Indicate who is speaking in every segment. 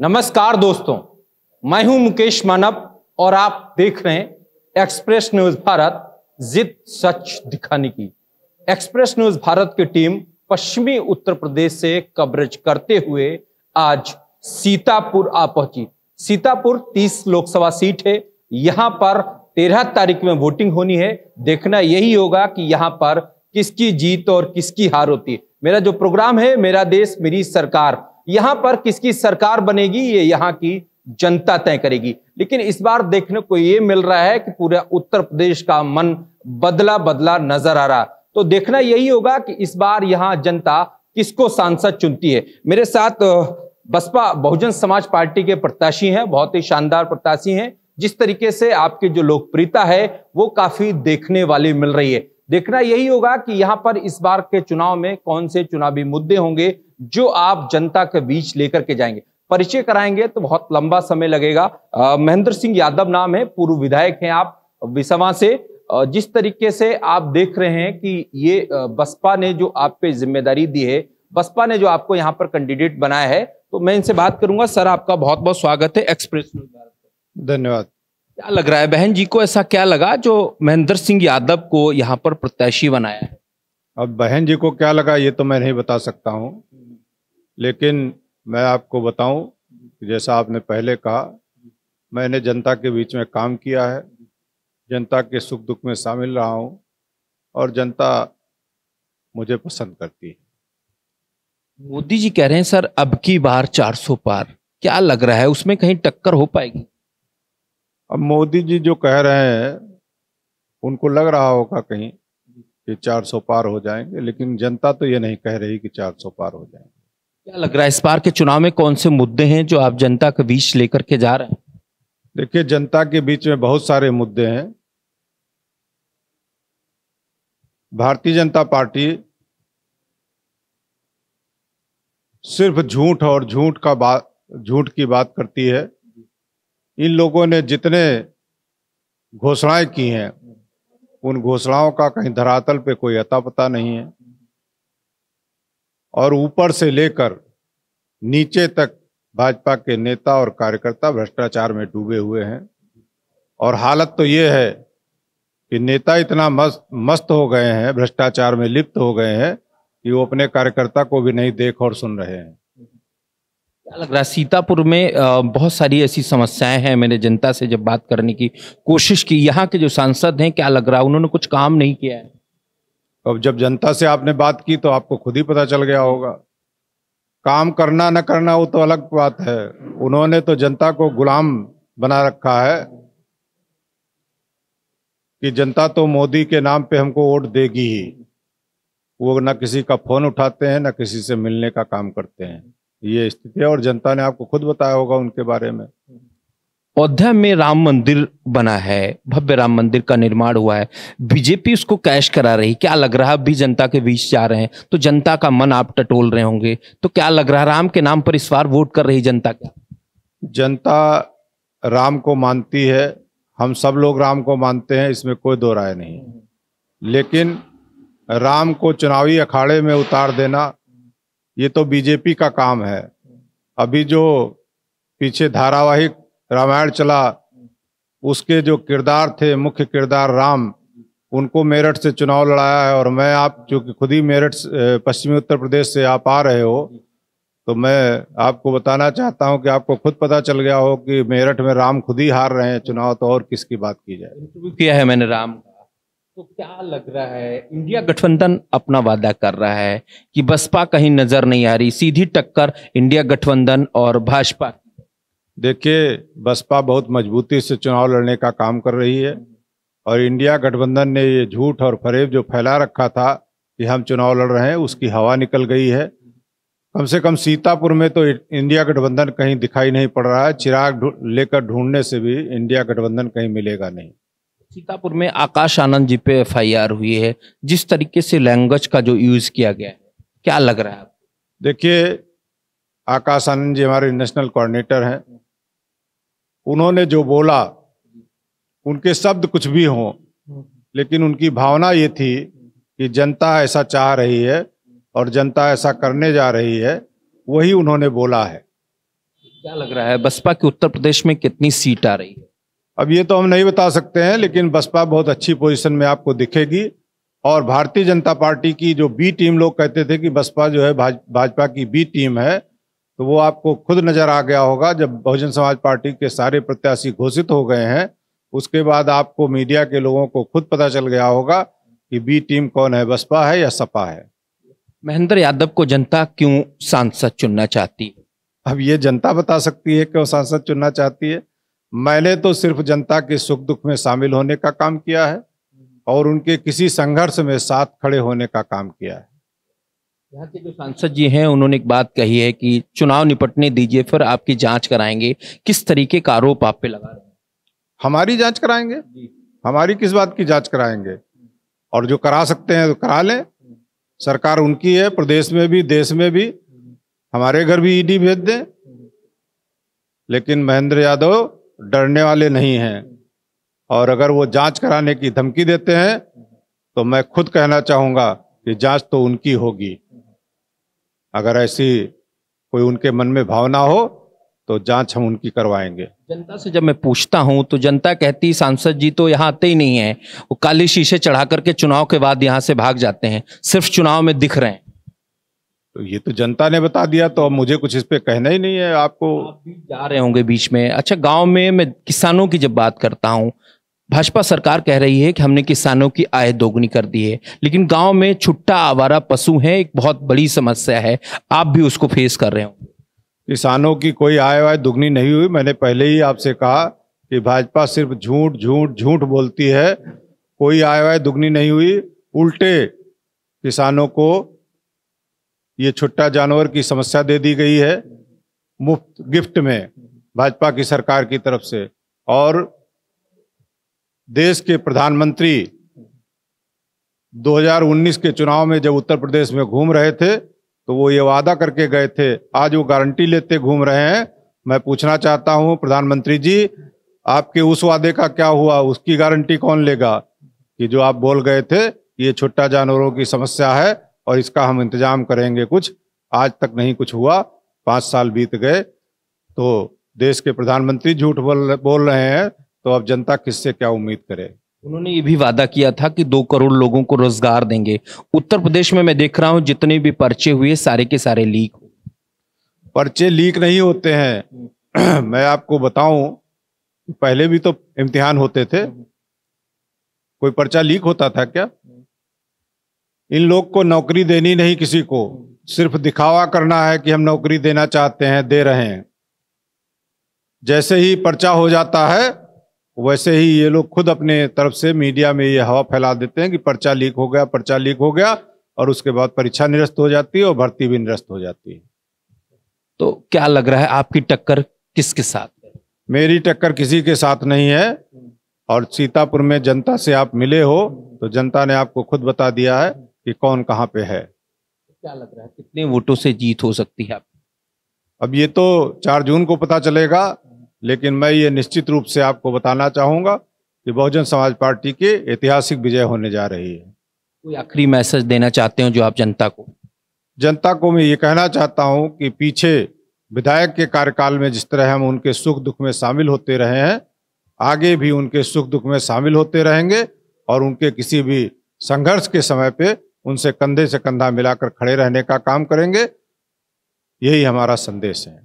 Speaker 1: नमस्कार दोस्तों मैं हूं मुकेश मानव और आप देख रहे हैं एक्सप्रेस न्यूज भारत जिद सच दिखाने की एक्सप्रेस न्यूज भारत की टीम पश्चिमी उत्तर प्रदेश से कवरेज करते हुए आज सीतापुर आ पहुंची सीतापुर 30 लोकसभा सीट है यहां पर 13 तारीख में वोटिंग होनी है देखना यही होगा कि यहां पर किसकी जीत और किसकी हार होती है मेरा जो प्रोग्राम है मेरा देश मेरी सरकार यहां पर किसकी सरकार बनेगी ये यहाँ की जनता तय करेगी लेकिन इस बार देखने को ये मिल रहा है कि पूरा उत्तर प्रदेश का मन बदला बदला नजर आ रहा तो देखना यही होगा कि इस बार यहाँ जनता किसको सांसद चुनती है मेरे साथ बसपा बहुजन समाज पार्टी के प्रत्याशी हैं बहुत ही शानदार प्रत्याशी हैं जिस तरीके से आपकी जो लोकप्रियता है वो काफी देखने वाली मिल रही है देखना यही होगा कि यहाँ पर इस बार के चुनाव में कौन से चुनावी मुद्दे होंगे जो आप जनता के बीच लेकर के जाएंगे परिचय कराएंगे तो बहुत लंबा समय लगेगा महेंद्र सिंह यादव नाम है पूर्व विधायक हैं आप विसवा से जिस तरीके से आप देख रहे हैं कि ये बसपा ने जो आप पे जिम्मेदारी दी है बसपा ने जो आपको यहाँ पर कैंडिडेट बनाया है तो मैं इनसे बात करूंगा सर आपका बहुत बहुत स्वागत है एक्सप्रेस धन्यवाद क्या लग रहा है बहन जी को ऐसा क्या लगा जो महेंद्र सिंह यादव को यहाँ
Speaker 2: पर प्रत्याशी बनाया है अब बहन जी को क्या लगा ये तो मैं नहीं बता सकता हूँ लेकिन मैं आपको बताऊं जैसा आपने पहले कहा मैंने जनता के बीच में काम किया है जनता के सुख दुख में शामिल रहा हूँ और जनता मुझे पसंद करती है
Speaker 1: मोदी जी कह रहे हैं सर अब की बार 400 पार क्या लग रहा है उसमें कहीं टक्कर हो पाएगी
Speaker 2: अब मोदी जी जो कह रहे हैं उनको लग रहा होगा कहीं कि 400 पार हो जाएंगे लेकिन जनता तो ये नहीं कह रही कि 400 पार हो जाएंगे
Speaker 1: क्या लग रहा है इस बार के चुनाव में कौन से मुद्दे हैं जो आप जनता के बीच लेकर के जा रहे हैं
Speaker 2: देखिए जनता के बीच में बहुत सारे मुद्दे हैं भारतीय जनता पार्टी सिर्फ झूठ और झूठ का बात झूठ की बात करती है इन लोगों ने जितने घोषणाएं की हैं उन घोषणाओं का कहीं धरातल पे कोई अता पता नहीं है और ऊपर से लेकर नीचे तक भाजपा के नेता और कार्यकर्ता भ्रष्टाचार में डूबे हुए हैं और हालत तो ये है कि नेता इतना मस्त मस्त हो गए हैं भ्रष्टाचार में लिप्त हो गए हैं कि वो अपने कार्यकर्ता को भी नहीं देख और सुन रहे हैं
Speaker 1: क्या लग रहा है सीतापुर में बहुत सारी ऐसी समस्याएं हैं मैंने जनता से जब बात करने की कोशिश की यहाँ के जो सांसद हैं क्या लग रहा है उन्होंने कुछ काम नहीं किया
Speaker 2: है अब जब जनता से आपने बात की तो आपको खुद ही पता चल गया होगा काम करना न करना वो तो अलग बात है उन्होंने तो जनता को गुलाम बना रखा है कि जनता तो मोदी के नाम पे हमको वोट देगी ही वो ना किसी का फोन उठाते हैं ना किसी से मिलने का काम करते हैं ये स्थिति है और जनता ने आपको खुद बताया होगा उनके बारे में अयोध्या
Speaker 1: में राम मंदिर बना है भव्य राम मंदिर का निर्माण हुआ है बीजेपी उसको कैश करा रही क्या लग रहा है अभी जनता के बीच जा रहे हैं तो जनता का मन आप टटोल रहे होंगे तो क्या लग रहा है राम के नाम पर इस बार वोट कर रही जनता क्या
Speaker 2: जनता राम को मानती है हम सब लोग राम को मानते हैं इसमें कोई दो राय नहीं लेकिन राम को चुनावी अखाड़े में उतार देना ये तो बीजेपी का काम है अभी जो पीछे धारावाहिक रामायण चला उसके जो किरदार थे मुख्य किरदार राम उनको मेरठ से चुनाव लड़ाया है और मैं आप चूंकि खुद ही मेरठ पश्चिमी उत्तर प्रदेश से आप आ रहे हो तो मैं आपको बताना चाहता हूं कि आपको खुद पता चल गया हो कि मेरठ में राम खुद ही हार रहे हैं चुनाव तो और किसकी बात की जाए किया है मैंने राम
Speaker 1: तो क्या लग रहा है इंडिया गठबंधन अपना वादा कर रहा है कि बसपा कहीं नजर नहीं आ रही सीधी
Speaker 2: टक्कर इंडिया गठबंधन और भाजपा देखिए बसपा बहुत मजबूती से चुनाव लड़ने का काम कर रही है और इंडिया गठबंधन ने ये झूठ और फरेब जो फैला रखा था कि हम चुनाव लड़ रहे हैं उसकी हवा निकल गई है कम से कम सीतापुर में तो इंडिया गठबंधन कहीं दिखाई नहीं पड़ रहा है चिराग लेकर ढूंढने से भी इंडिया गठबंधन कहीं मिलेगा नहीं
Speaker 1: सीतापुर में आकाश आनंद जी पे एफआईआर हुई है जिस तरीके से लैंग्वेज का जो यूज किया गया है क्या लग रहा है
Speaker 2: देखिए आकाश आनंद जी हमारे नेशनल कोऑर्डिनेटर हैं उन्होंने जो बोला उनके शब्द कुछ भी हों लेकिन उनकी भावना ये थी कि जनता ऐसा चाह रही है और जनता ऐसा करने जा रही है वही उन्होंने बोला है क्या लग रहा है बसपा के उत्तर प्रदेश में कितनी सीट आ रही है अब ये तो हम नहीं बता सकते हैं लेकिन बसपा बहुत अच्छी पोजीशन में आपको दिखेगी और भारतीय जनता पार्टी की जो बी टीम लोग कहते थे कि बसपा जो है भाज, भाजपा की बी टीम है तो वो आपको खुद नजर आ गया होगा जब बहुजन समाज पार्टी के सारे प्रत्याशी घोषित हो गए हैं उसके बाद आपको मीडिया के लोगों को खुद पता चल गया होगा कि बी टीम कौन है बसपा है या सपा है महेंद्र यादव को जनता क्यों सांसद चुनना चाहती है अब ये जनता बता सकती है क्यों सांसद चुनना चाहती है मैंने तो सिर्फ जनता के सुख दुख में शामिल होने का काम किया है और उनके किसी संघर्ष में साथ खड़े होने का काम किया है
Speaker 1: यहाँ के जो सांसद जी हैं उन्होंने एक बात कही है कि चुनाव निपटने दीजिए फिर आपकी जांच कराएंगे किस तरीके का आरोप आप पे लगा रहे
Speaker 2: हैं हमारी जांच कराएंगे हमारी किस बात की जांच कराएंगे और जो करा सकते हैं तो करा लें सरकार उनकी है प्रदेश में भी देश में भी हमारे घर भी ईडी भेज दें लेकिन महेंद्र यादव डरने वाले नहीं हैं और अगर वो जांच कराने की धमकी देते हैं तो मैं खुद कहना चाहूंगा कि जांच तो उनकी होगी अगर ऐसी कोई उनके मन में भावना हो तो जांच हम उनकी करवाएंगे जनता से जब मैं
Speaker 1: पूछता हूं तो जनता कहती सांसद जी तो यहाँ आते ही नहीं है वो काले शीशे चढ़ा करके चुनाव के बाद यहाँ से भाग जाते हैं सिर्फ चुनाव में दिख रहे हैं तो ये तो जनता ने बता दिया तो अब मुझे कुछ इस पे कहना ही नहीं है आपको आप भी जा रहे होंगे बीच में अच्छा गांव में मैं किसानों की जब बात करता हूँ भाजपा सरकार कह रही है कि हमने किसानों की आय दोगुनी कर दी है लेकिन गांव में छुट्टा आवारा पशु है एक बहुत बड़ी समस्या है आप भी उसको
Speaker 2: फेस कर रहे हो किसानों की कोई आय वाय दोगुनी नहीं हुई मैंने पहले ही आपसे कहा कि भाजपा सिर्फ झूठ झूठ झूठ बोलती है कोई आय वाय दुगनी नहीं हुई उल्टे किसानों को ये छुट्टा जानवर की समस्या दे दी गई है मुफ्त गिफ्ट में भाजपा की सरकार की तरफ से और देश के प्रधानमंत्री 2019 के चुनाव में जब उत्तर प्रदेश में घूम रहे थे तो वो ये वादा करके गए थे आज वो गारंटी लेते घूम रहे हैं मैं पूछना चाहता हूं प्रधानमंत्री जी आपके उस वादे का क्या हुआ उसकी गारंटी कौन लेगा कि जो आप बोल गए थे ये छुट्टा जानवरों की समस्या है और इसका हम इंतजाम करेंगे कुछ आज तक नहीं कुछ हुआ पांच साल बीत गए तो देश के प्रधानमंत्री झूठ बोल बोल रहे हैं तो अब जनता किससे क्या उम्मीद करे
Speaker 1: उन्होंने ये भी वादा किया था कि दो करोड़ लोगों को रोजगार देंगे उत्तर प्रदेश में मैं देख रहा हूं जितने भी पर्चे हुए सारे के सारे लीक
Speaker 2: पर्चे लीक नहीं होते हैं मैं आपको बताऊं पहले भी तो इम्तिहान होते थे कोई पर्चा लीक होता था क्या इन लोग को नौकरी देनी नहीं किसी को सिर्फ दिखावा करना है कि हम नौकरी देना चाहते हैं दे रहे हैं जैसे ही पर्चा हो जाता है वैसे ही ये लोग खुद अपने तरफ से मीडिया में ये हवा फैला देते हैं कि पर्चा लीक हो गया पर्चा लीक हो गया और उसके बाद परीक्षा निरस्त हो जाती है और भर्ती भी निरस्त हो जाती है तो क्या लग रहा है आपकी टक्कर किसके साथ मेरी टक्कर किसी के साथ नहीं है और सीतापुर में जनता से आप मिले हो तो जनता ने आपको खुद बता दिया है कि कौन कहाँ पे है क्या लग रहा है कितने वोटों से जीत हो सकती है आप अब ये तो चार जून को पता चलेगा लेकिन मैं ये निश्चित रूप से आपको बताना चाहूंगा कि बहुजन समाज पार्टी की ऐतिहासिक विजय होने जा रही है कोई आखिरी मैसेज देना चाहते हो जो आप जनता को जनता को मैं ये कहना चाहता हूँ कि पीछे विधायक के कार्यकाल में जिस तरह हम उनके सुख दुख में शामिल होते रहे हैं आगे भी उनके सुख दुख में शामिल होते रहेंगे और उनके किसी भी संघर्ष के समय पे उनसे कंधे से कंधा मिलाकर खड़े रहने का काम करेंगे यही हमारा संदेश है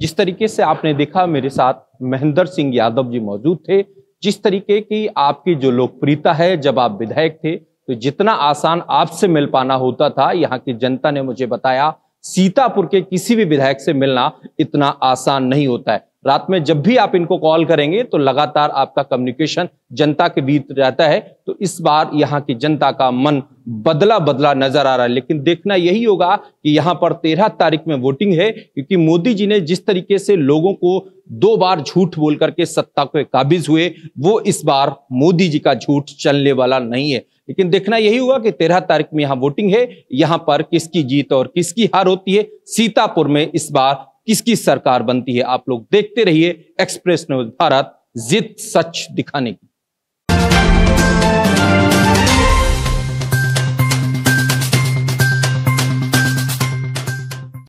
Speaker 1: जिस तरीके से आपने देखा मेरे साथ महेंद्र सिंह यादव जी मौजूद थे जिस तरीके की आपकी जो लोकप्रियता है जब आप विधायक थे तो जितना आसान आपसे मिल पाना होता था यहाँ की जनता ने मुझे बताया सीतापुर के किसी भी विधायक से मिलना इतना आसान नहीं होता है रात में जब भी आप इनको कॉल करेंगे तो लगातार आपका कम्युनिकेशन जनता के बीच रहता है तो इस बार यहाँ की जनता का मन बदला बदला नजर आ रहा है लेकिन देखना यही होगा कि यहाँ पर तेरह तारीख में वोटिंग है क्योंकि मोदी जी ने जिस तरीके से लोगों को दो बार झूठ बोल करके सत्ता के काबिज हुए वो इस बार मोदी जी का झूठ चलने वाला नहीं है लेकिन देखना यही हुआ कि तेरह तारीख में यहाँ वोटिंग है यहाँ पर किसकी जीत और किसकी हार होती है सीतापुर में इस बार किसकी सरकार बनती है आप लोग देखते रहिए एक्सप्रेस न्यूज भारत जिद सच दिखाने की